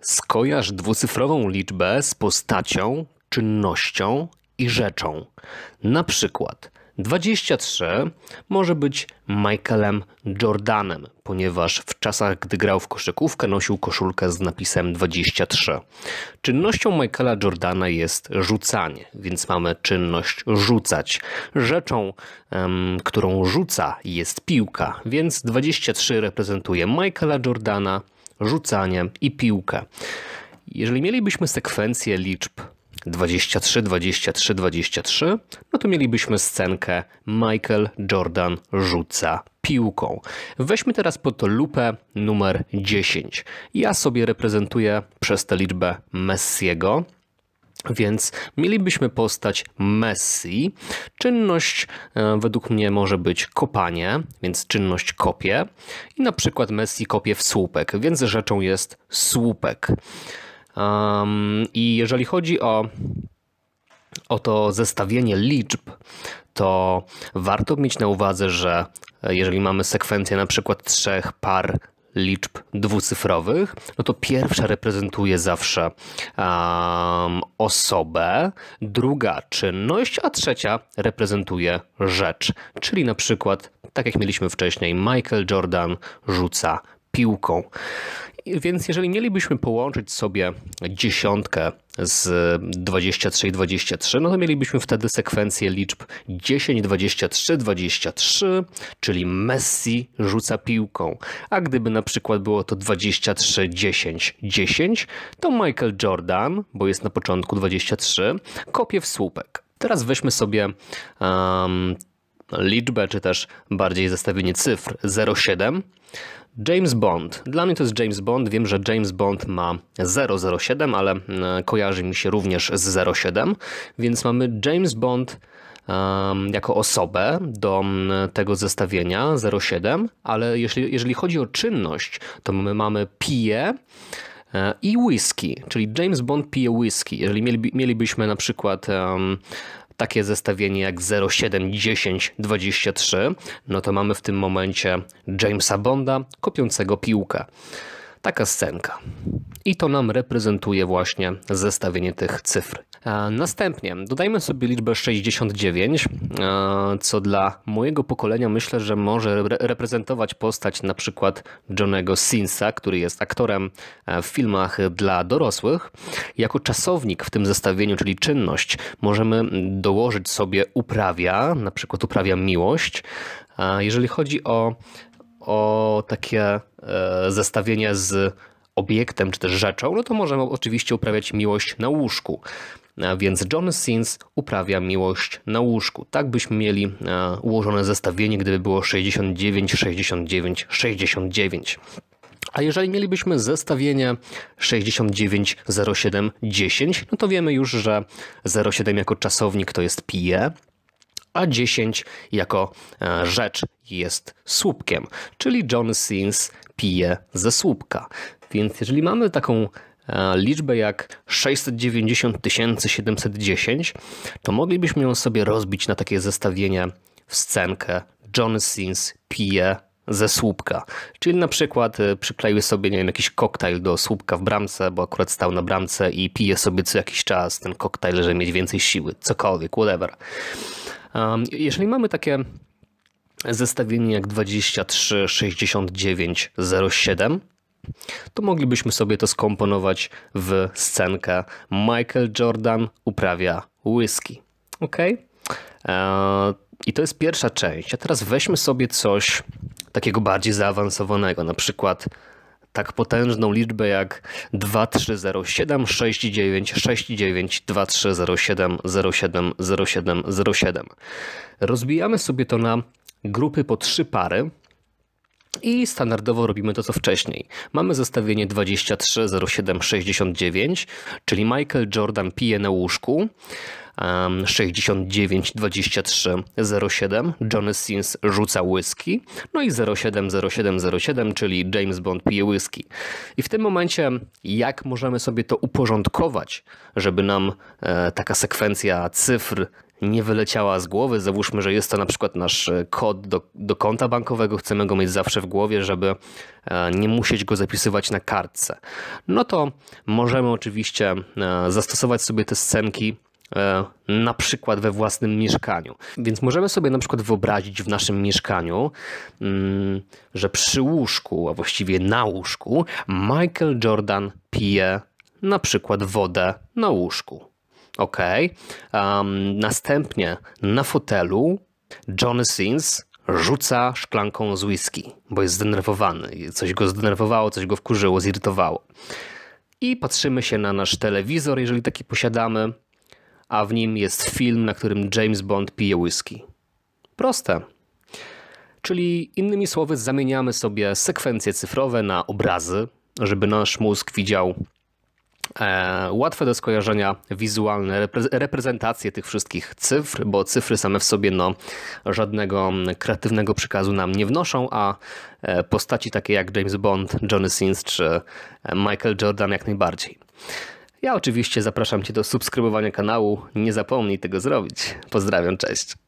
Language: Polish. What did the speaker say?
Skojarz dwucyfrową liczbę z postacią, czynnością i rzeczą. Na przykład 23 może być Michaelem Jordanem, ponieważ w czasach, gdy grał w koszykówkę, nosił koszulkę z napisem 23. Czynnością Michaela Jordana jest rzucanie, więc mamy czynność rzucać. Rzeczą, um, którą rzuca, jest piłka, więc 23 reprezentuje Michaela Jordana, rzucanie i piłkę. Jeżeli mielibyśmy sekwencję liczb 23, 23, 23, no to mielibyśmy scenkę Michael Jordan rzuca piłką. Weźmy teraz pod lupę numer 10. Ja sobie reprezentuję przez tę liczbę Messiego, więc mielibyśmy postać Messi. Czynność e, według mnie może być kopanie, więc czynność kopie. I na przykład Messi kopie w słupek, więc rzeczą jest słupek. Um, I jeżeli chodzi o, o to zestawienie liczb, to warto mieć na uwadze, że e, jeżeli mamy sekwencję na przykład trzech par liczb dwucyfrowych, no to pierwsza reprezentuje zawsze um, osobę, druga czynność, a trzecia reprezentuje rzecz. Czyli na przykład, tak jak mieliśmy wcześniej, Michael Jordan rzuca piłką. Więc jeżeli mielibyśmy połączyć sobie dziesiątkę z 23, 23, no to mielibyśmy wtedy sekwencję liczb 10, 23, 23, czyli Messi rzuca piłką. A gdyby na przykład było to 23, 10, 10, to Michael Jordan, bo jest na początku 23, kopie w słupek. Teraz weźmy sobie um, liczbę, czy też bardziej zestawienie cyfr 07. James Bond. Dla mnie to jest James Bond. Wiem, że James Bond ma 007, ale e, kojarzy mi się również z 07, więc mamy James Bond jako osobę do tego zestawienia 07, ale jeśli, jeżeli chodzi o czynność, to my mamy pije i whisky, czyli James Bond pije whisky. Jeżeli mieliby, mielibyśmy na przykład um, takie zestawienie jak 07, 10, 23, no to mamy w tym momencie Jamesa Bonda kopiącego piłkę. Taka scenka i to nam reprezentuje właśnie zestawienie tych cyfr. Następnie dodajmy sobie liczbę 69, co dla mojego pokolenia myślę, że może reprezentować postać na przykład Johnego Sinsa, który jest aktorem e, w filmach dla dorosłych. Jako czasownik w tym zestawieniu, czyli czynność, możemy dołożyć sobie uprawia, na przykład uprawia miłość. Jeżeli chodzi o, o takie e, zestawienie z obiektem czy też rzeczą, no to możemy oczywiście uprawiać miłość na łóżku. A więc John Sins uprawia miłość na łóżku. Tak byśmy mieli e, ułożone zestawienie, gdyby było 69, 69, 69. A jeżeli mielibyśmy zestawienie 69 07 10, no to wiemy już, że 07 jako czasownik to jest pije, a 10 jako e, rzecz jest słupkiem, czyli John Sins pije ze słupka. Więc jeżeli mamy taką e, liczbę jak 690 710, to moglibyśmy ją sobie rozbić na takie zestawienie w scenkę John Sins pije ze słupka. Czyli na przykład e, przykleiły sobie nie wiem, jakiś koktajl do słupka w bramce, bo akurat stał na bramce i pije sobie co jakiś czas ten koktajl, żeby mieć więcej siły, cokolwiek, whatever. Jeżeli mamy takie zestawienie jak 236907, to moglibyśmy sobie to skomponować w scenkę Michael Jordan uprawia whisky. Ok? E, I to jest pierwsza część. A teraz weźmy sobie coś takiego bardziej zaawansowanego, na przykład tak potężną liczbę jak 2307 69 Rozbijamy sobie to na grupy po trzy pary. I standardowo robimy to co wcześniej. Mamy zestawienie 230769, czyli Michael Jordan pije na łóżku. 692307 Johnny Sins rzuca whisky, no i 070707, czyli James Bond pije whisky. I w tym momencie jak możemy sobie to uporządkować, żeby nam e, taka sekwencja cyfr nie wyleciała z głowy. Załóżmy, że jest to na przykład nasz e, kod do, do konta bankowego, chcemy go mieć zawsze w głowie, żeby e, nie musieć go zapisywać na kartce. No to możemy oczywiście e, zastosować sobie te scenki E, na przykład we własnym mieszkaniu. Więc możemy sobie na przykład wyobrazić w naszym mieszkaniu, mm, że przy łóżku, a właściwie na łóżku, Michael Jordan pije na przykład wodę na łóżku. Ok. Um, następnie na fotelu Johnny Sins rzuca szklanką z whisky, bo jest zdenerwowany. Coś go zdenerwowało, coś go wkurzyło, zirytowało. I patrzymy się na nasz telewizor, jeżeli taki posiadamy a w nim jest film, na którym James Bond pije whisky. Proste. Czyli innymi słowy, zamieniamy sobie sekwencje cyfrowe na obrazy, żeby nasz mózg widział e, łatwe do skojarzenia wizualne repre reprezentacje tych wszystkich cyfr, bo cyfry same w sobie no, żadnego kreatywnego przekazu nam nie wnoszą, a e, postaci takie jak James Bond, Johnny Sins czy e, Michael Jordan jak najbardziej. Ja oczywiście zapraszam Cię do subskrybowania kanału. Nie zapomnij tego zrobić. Pozdrawiam, cześć.